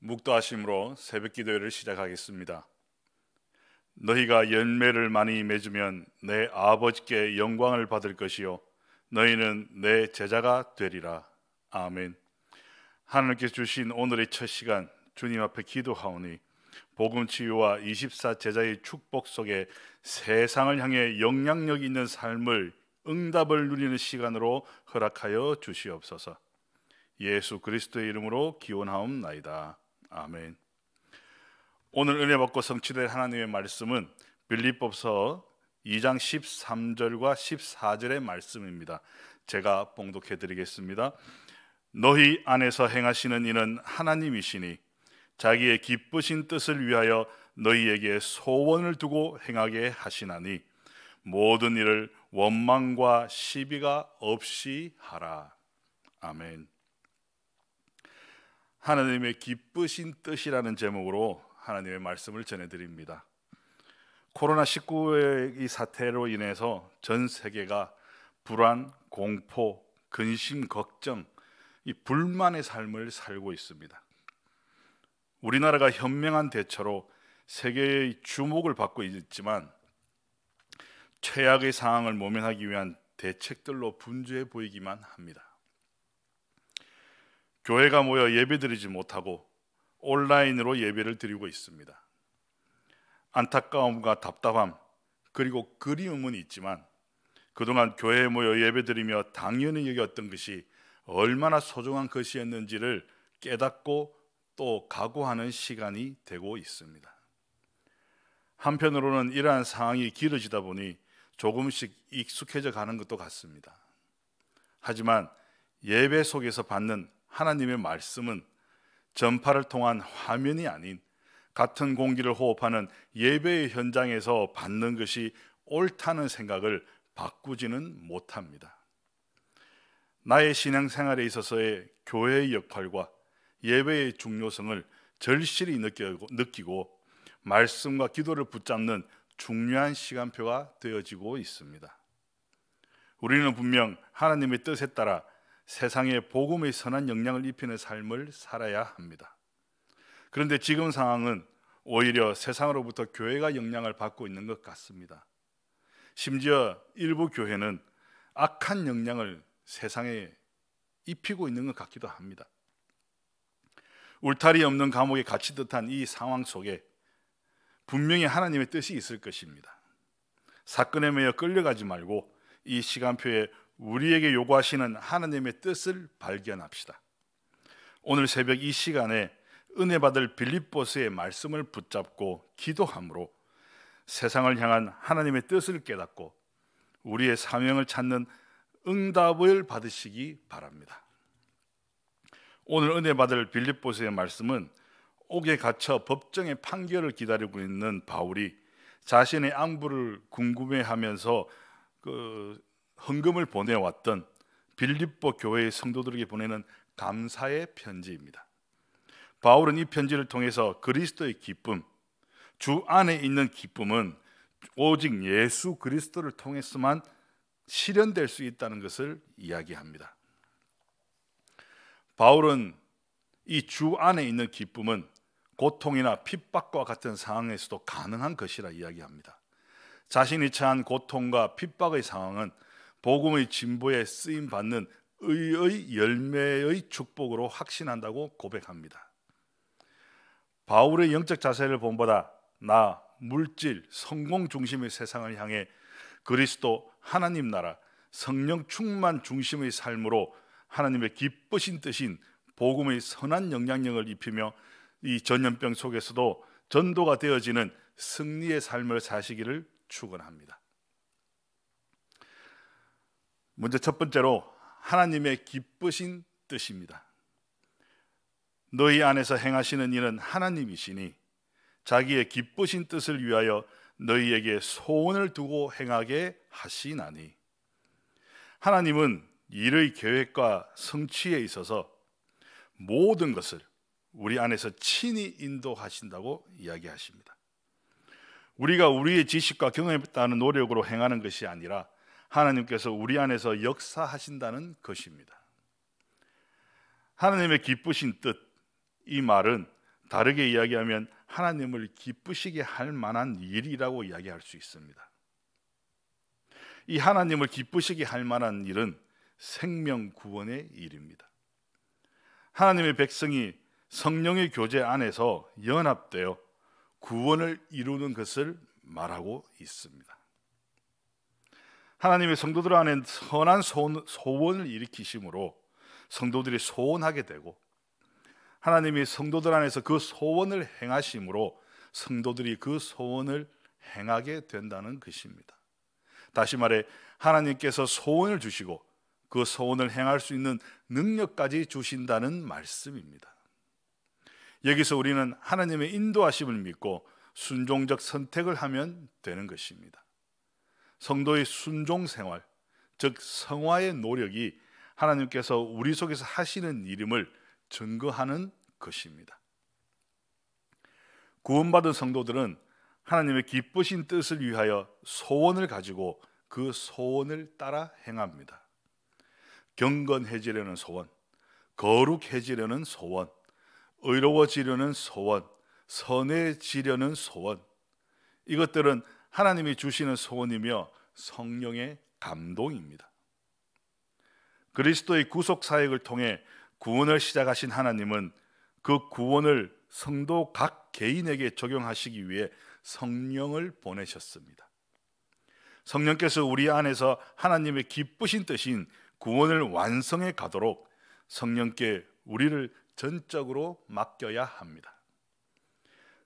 묵도하심으로 새벽 기도회를 시작하겠습니다. 너희가 열매를 많이 맺으면 내 아버지께 영광을 받을 것이요 너희는 내 제자가 되리라. 아멘. 하나님께 주신 오늘의 첫 시간 주님 앞에 기도하오니 복음 치유와 24 제자의 축복 속에 세상을 향해 영향력 있는 삶을 응답을 누리는 시간으로 허락하여 주시옵소서. 예수 그리스도의 이름으로 기원하옵나이다. 아멘. 오늘 은혜 받고 성취될 하나님의 말씀은 빌립보서 2장 13절과 14절의 말씀입니다. 제가 봉독해 드리겠습니다. 너희 안에서 행하시는 이는 하나님이시니 자기의 기쁘신 뜻을 위하여 너희에게 소원을 두고 행하게 하시나니 모든 일을 원망과 시비가 없이 하라. 아멘. 하나님의 기쁘신 뜻이라는 제목으로 하나님의 말씀을 전해드립니다. 코로나 19의 사태로 인해서 전 세계가 불안, 공포, 근심, 걱정, 이 불만의 삶을 살고 있습니다. 우리나라가 현명한 대처로 세계의 주목을 받고 있지만 최악의 상황을 모면하기 위한 대책들로 분주해 보이기만 합니다. 교회가 모여 예배드리지 못하고 온라인으로 예배를 드리고 있습니다. 안타까움과 답답함 그리고 그리움은 있지만 그동안 교회에 모여 예배드리며 당연히 여겼던 것이 얼마나 소중한 것이었는지를 깨닫고 또 각오하는 시간이 되고 있습니다. 한편으로는 이러한 상황이 길어지다 보니 조금씩 익숙해져 가는 것도 같습니다. 하지만 예배 속에서 받는 하나님의 말씀은 전파를 통한 화면이 아닌 같은 공기를 호흡하는 예배의 현장에서 받는 것이 옳다는 생각을 바꾸지는 못합니다. 나의 신앙생활에 있어서의 교회의 역할과 예배의 중요성을 절실히 느끼고 말씀과 기도를 붙잡는 중요한 시간표가 되어지고 있습니다. 우리는 분명 하나님의 뜻에 따라 세상에 복음의 선한 영향을 입히는 삶을 살아야 합니다. 그런데 지금 상황은 오히려 세상으로부터 교회가 영향을 받고 있는 것 같습니다. 심지어 일부 교회는 악한 영향을 세상에 입히고 있는 것 같기도 합니다. 울타리 없는 감옥에 갇힌 듯한 이 상황 속에 분명히 하나님의 뜻이 있을 것입니다. 사건에 매여 끌려가지 말고 이 시간표에 우리에게 요구하시는 하나님의 뜻을 발견합시다. 오늘 새벽 이 시간에 은혜 받을 빌립보스의 말씀을 붙잡고 기도함으로 세상을 향한 하나님의 뜻을 깨닫고 우리의 사명을 찾는 응답을 받으시기 바랍니다. 오늘 은혜 받을 빌립보스의 말씀은 옥에 갇혀 법정의 판결을 기다리고 있는 바울이 자신의 안부를 궁금해하면서 그 헌금을 보내왔던 빌립보 교회의 성도들에게 보내는 감사의 편지입니다. 바울은 이 편지를 통해서 그리스도의 기쁨, 주 안에 있는 기쁨은 오직 예수 그리스도를 통해서만 실현될 수 있다는 것을 이야기합니다. 바울은 이 주 안에 있는 기쁨은 고통이나 핍박과 같은 상황에서도 가능한 것이라 이야기합니다. 자신이 처한 고통과 핍박의 상황은 복음의 진보에 쓰임 받는 의의 열매의 축복으로 확신한다고 고백합니다. 바울의 영적 자세를 본보다 나 물질 성공 중심의 세상을 향해 그리스도 하나님 나라 성령 충만 중심의 삶으로 하나님의 기쁘신 뜻인 복음의 선한 영향력을 입히며 이 전염병 속에서도 전도가 되어지는 승리의 삶을 사시기를 축원합니다. 먼저 첫 번째로 하나님의 기쁘신 뜻입니다. 너희 안에서 행하시는 이는 하나님이시니 자기의 기쁘신 뜻을 위하여 너희에게 소원을 두고 행하게 하시나니 하나님은 일의 계획과 성취에 있어서 모든 것을 우리 안에서 친히 인도하신다고 이야기하십니다. 우리가 우리의 지식과 경험에 따른 노력으로 행하는 것이 아니라 하나님께서 우리 안에서 역사하신다는 것입니다. 하나님의 기쁘신 뜻, 이 말은 다르게 이야기하면 하나님을 기쁘시게 할 만한 일이라고 이야기할 수 있습니다. 이 하나님을 기쁘시게 할 만한 일은 생명 구원의 일입니다. 하나님의 백성이 성령의 교제 안에서 연합되어 구원을 이루는 것을 말하고 있습니다. 하나님의 성도들 안에 선한 소원, 을 일으키심으로 성도들이 소원하게 되고 하나님이 성도들 안에서 그 소원을 행하심으로 성도들이 그 소원을 행하게 된다는 것입니다. 다시 말해 하나님께서 소원을 주시고 그 소원을 행할 수 있는 능력까지 주신다는 말씀입니다. 여기서 우리는 하나님의 인도하심을 믿고 순종적 선택을 하면 되는 것입니다. 성도의 순종 생활, 즉 성화의 노력이 하나님께서 우리 속에서 하시는 이름을 증거하는 것입니다. 구원받은 성도들은 하나님의 기쁘신 뜻을 위하여 소원을 가지고 그 소원을 따라 행합니다. 경건해지려는 소원, 거룩해지려는 소원, 의로워지려는 소원, 선해지려는 소원. 이것들은 하나님이 주시는 소원이며 성령의 감동입니다. 그리스도의 구속 사역을 통해 구원을 시작하신 하나님은 그 구원을 성도 각 개인에게 적용하시기 위해 성령을 보내셨습니다. 성령께서 우리 안에서 하나님의 기쁘신 뜻인 구원을 완성해 가도록 성령께 우리를 전적으로 맡겨야 합니다.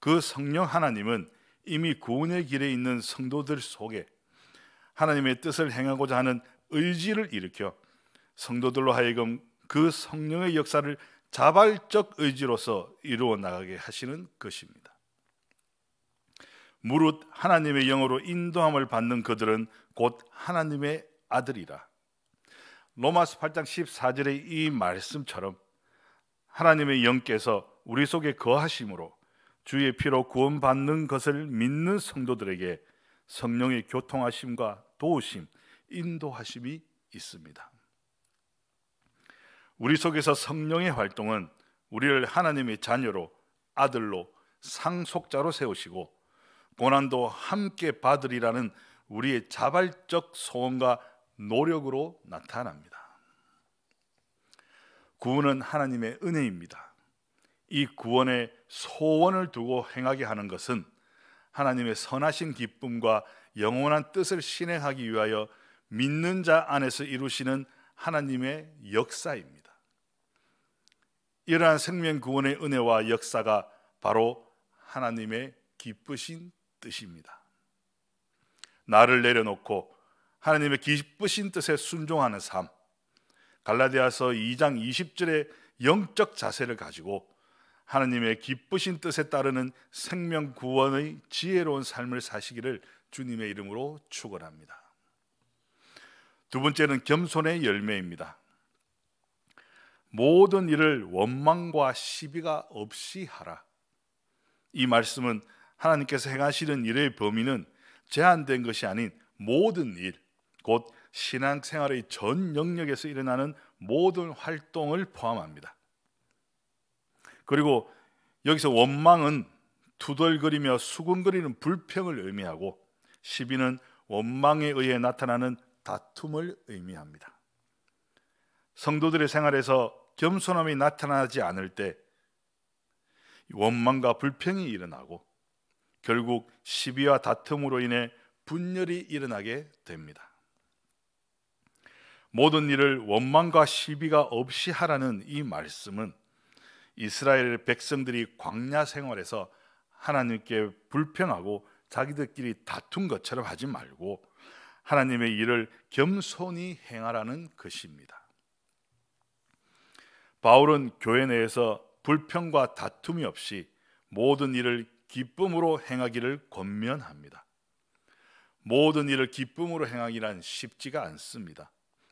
그 성령 하나님은 이미 구원의 길에 있는 성도들 속에 하나님의 뜻을 행하고자 하는 의지를 일으켜 성도들로 하여금 그 성령의 역사를 자발적 의지로서 이루어 나가게 하시는 것입니다. 무릇 하나님의 영으로 인도함을 받는 그들은 곧 하나님의 아들이라. 로마스 8장 14절의 이 말씀처럼 하나님의 영께서 우리 속에 거하심으로 주의 피로 구원받는 것을 믿는 성도들에게 성령의 교통하심과 도우심, 인도하심이 있습니다. 우리 속에서 성령의 활동은 우리를 하나님의 자녀로, 아들로, 상속자로 세우시고 고난도 함께 받으리라는 우리의 자발적 소원과 노력으로 나타납니다. 구원은 하나님의 은혜입니다. 이 구원의 소원을 두고 행하게 하는 것은 하나님의 선하신 기쁨과 영원한 뜻을 실행하기 위하여 믿는 자 안에서 이루시는 하나님의 역사입니다. 이러한 생명 구원의 은혜와 역사가 바로 하나님의 기쁘신 뜻입니다. 나를 내려놓고 하나님의 기쁘신 뜻에 순종하는 삶. 갈라디아서 2장 20절의 영적 자세를 가지고 하나님의 기쁘신 뜻에 따르는 생명 구원의 지혜로운 삶을 사시기를 주님의 이름으로 축원합니다. 두 번째는 겸손의 열매입니다. 모든 일을 원망과 시비가 없이 하라. 이 말씀은 하나님께서 행하시는 일의 범위는 제한된 것이 아닌 모든 일, 곧 신앙생활의 전 영역에서 일어나는 모든 활동을 포함합니다. 그리고 여기서 원망은 두덜거리며 수군거리는 불평을 의미하고 시비는 원망에 의해 나타나는 다툼을 의미합니다. 성도들의 생활에서 겸손함이 나타나지 않을 때 원망과 불평이 일어나고 결국 시비와 다툼으로 인해 분열이 일어나게 됩니다. 모든 일을 원망과 시비가 없이 하라는 이 말씀은 이스라엘 백성들이 광야 생활에서 하나님께 불평하고 자기들끼리 다툰 것처럼 하지 말고 하나님의 일을 겸손히 행하라는 것입니다. 바울은 교회 내에서 불평과 다툼이 없이 모든 일을 기쁨으로 행하기를 권면합니다. 모든 일을 기쁨으로 행하기란 쉽지가 않습니다.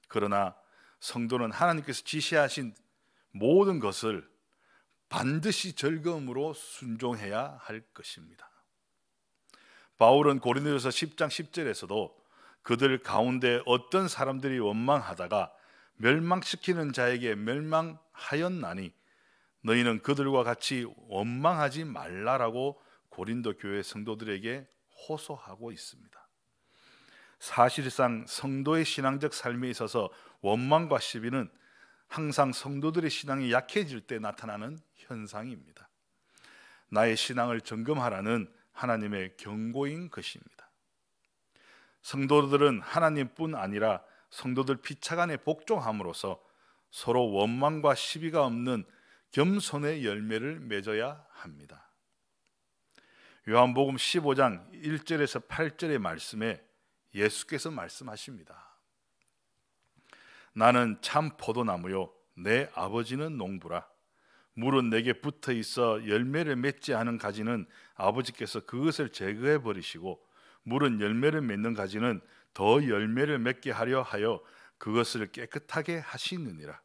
그러나 성도는 하나님께서 지시하신 모든 것을 반드시 절거으로 순종해야 할 것입니다. 바울은 고린도서 10장 10절에서도 그들 가운데 어떤 사람들이 원망하다가 멸망시키는 자에게 멸망하였나니 너희는 그들과 같이 원망하지 말라라고 고린도 교회 성도들에게 호소하고 있습니다. 사실상 성도의 신앙적 삶에 있어서 원망과 시비는 항상 성도들의 신앙이 약해질 때 나타나는 현상입니다. 나의 신앙을 점검하라는 하나님의 경고인 것입니다. 성도들은 하나님뿐 아니라 성도들 피차간의 복종함으로써 서로 원망과 시비가 없는 겸손의 열매를 맺어야 합니다. 요한복음 15장 1절에서 8절의 말씀에 예수께서 말씀하십니다. 나는 참 포도나무요 내 아버지는 농부라 물은 내게 붙어 있어 열매를 맺지 않은 가지는 아버지께서 그것을 제거해 버리시고 물은 열매를 맺는 가지는 더 열매를 맺게 하려 하여 그것을 깨끗하게 하시느니라.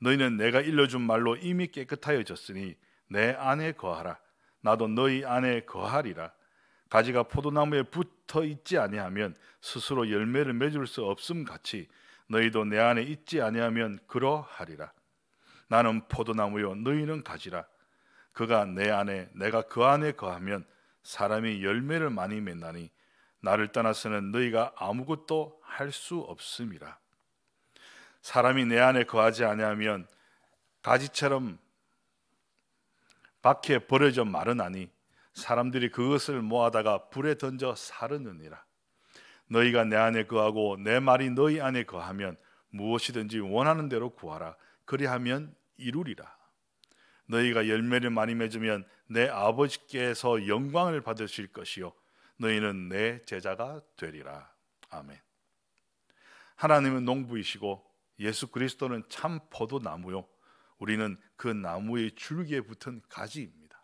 너희는 내가 일러준 말로 이미 깨끗하여졌으니 내 안에 거하라. 나도 너희 안에 거하리라. 가지가 포도나무에 붙어 있지 아니하면 스스로 열매를 맺을 수 없음 같이 너희도 내 안에 있지 아니하면 그러하리라. 나는 포도나무요 너희는 가지라 그가 내 안에 내가 그 안에 거하면 사람이 열매를 많이 맺나니 나를 떠나서는 너희가 아무것도 할 수 없음이라 사람이 내 안에 거하지 아니하면 가지처럼 밖에 버려져 마르나니 사람들이 그것을 모아다가 불에 던져 사르느니라 너희가 내 안에 거하고 내 말이 너희 안에 거하면 무엇이든지 원하는 대로 구하라 그리하면 이루리라. 너희가 열매를 많이 맺으면 내 아버지께서 영광을 받으실 것이요 너희는 내 제자가 되리라. 아멘. 하나님은 농부이시고 예수 그리스도는 참 포도나무요 우리는 그 나무의 줄기에 붙은 가지입니다.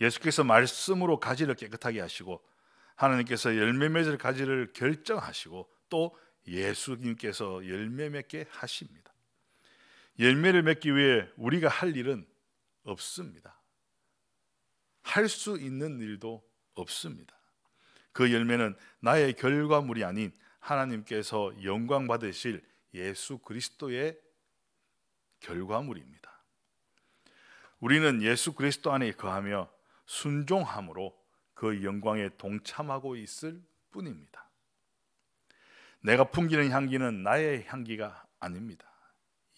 예수께서 말씀으로 가지를 깨끗하게 하시고 하나님께서 열매 맺을 가지를 결정하시고 또 예수님께서 열매 맺게 하십니다. 열매를 맺기 위해 우리가 할 일은 없습니다. 할 수 있는 일도 없습니다. 그 열매는 나의 결과물이 아닌 하나님께서 영광 받으실 예수 그리스도의 결과물입니다. 우리는 예수 그리스도 안에 거하며 순종함으로 그 영광에 동참하고 있을 뿐입니다. 내가 풍기는 향기는 나의 향기가 아닙니다.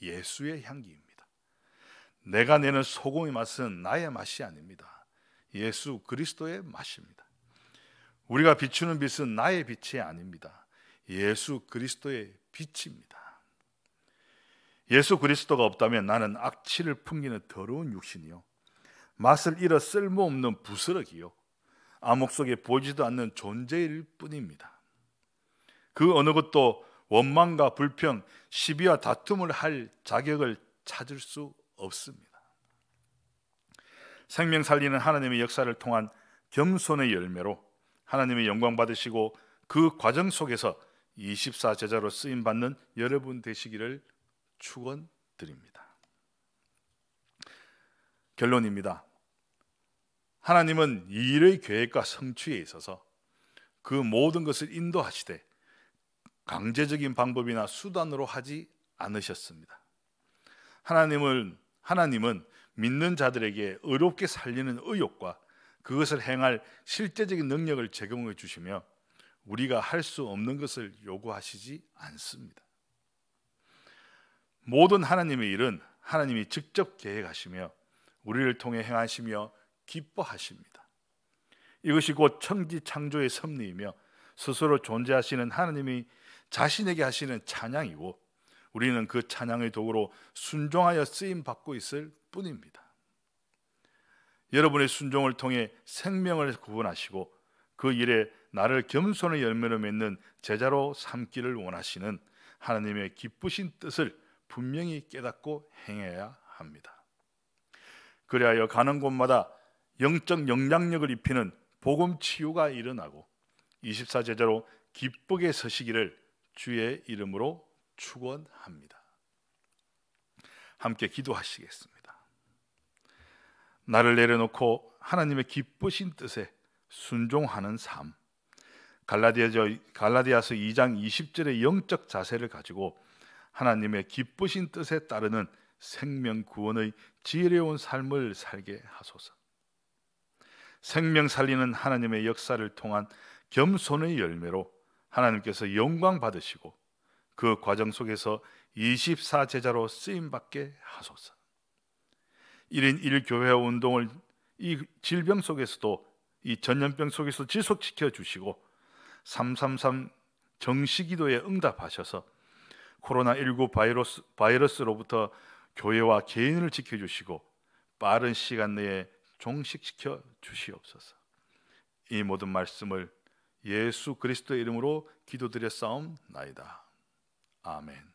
예수의 향기입니다. 내가 내는 소금의 맛은 나의 맛이 아닙니다. 예수 그리스도의 맛입니다. 우리가 비추는 빛은 나의 빛이 아닙니다. 예수 그리스도의 빛입니다. 예수 그리스도가 없다면 나는 악취를 풍기는 더러운 육신이요. 맛을 잃어 쓸모없는 부스러기요. 암흑 속에 보지도 않는 존재일 뿐입니다. 그 어느 것도 원망과 불평, 시비와 다툼을 할 자격을 찾을 수 없습니다. 생명 살리는 하나님의 역사를 통한 겸손의 열매로 하나님의 영광 받으시고 그 과정 속에서 24 제자로 쓰임 받는 여러분 되시기를 축원드립니다. 결론입니다. 하나님은 이 일의 계획과 성취에 있어서 그 모든 것을 인도하시되 강제적인 방법이나 수단으로 하지 않으셨습니다. 하나님을 하나님은 믿는 자들에게 의롭게 살리는 의욕과 그것을 행할 실제적인 능력을 제공해 주시며 우리가 할 수 없는 것을 요구하시지 않습니다. 모든 하나님의 일은 하나님이 직접 계획하시며 우리를 통해 행하시며 기뻐하십니다. 이것이 곧 천지 창조의 섭리이며 스스로 존재하시는 하나님이 자신에게 하시는 찬양이고 우리는 그 찬양의 도구로 순종하여 쓰임 받고 있을 뿐입니다. 여러분의 순종을 통해 생명을 구원하시고 그 일에 나를 겸손의 열매로 맺는 제자로 삼기를 원하시는 하나님의 기쁘신 뜻을 분명히 깨닫고 행해야 합니다. 그리하여 가는 곳마다 영적 영향력을 입히는 복음 치유가 일어나고 24제자로 기쁘게 서시기를 주의 이름으로 축원합니다. 함께 기도하시겠습니다. 나를 내려놓고 하나님의 기쁘신 뜻에 순종하는 삶. 갈라디아서, 갈라디아서 2장 20절의 영적 자세를 가지고 하나님의 기쁘신 뜻에 따르는 생명 구원의 지혜로운 삶을 살게 하소서. 생명 살리는 하나님의 역사를 통한 겸손의 열매로 하나님께서 영광 받으시고 그 과정 속에서 24제자로 쓰임 받게 하소서. 1인 1교회 운동을 이 질병 속에서도 이 전염병 속에서 지속시켜 주시고 333 정시 기도에 응답하셔서 코로나19 바이러스, 바이러스로부터 교회와 개인을 지켜 주시고 빠른 시간 내에 종식시켜 주시옵소서. 이 모든 말씀을 예수 그리스도의 이름으로 기도드려 싸움 나이다. 아멘.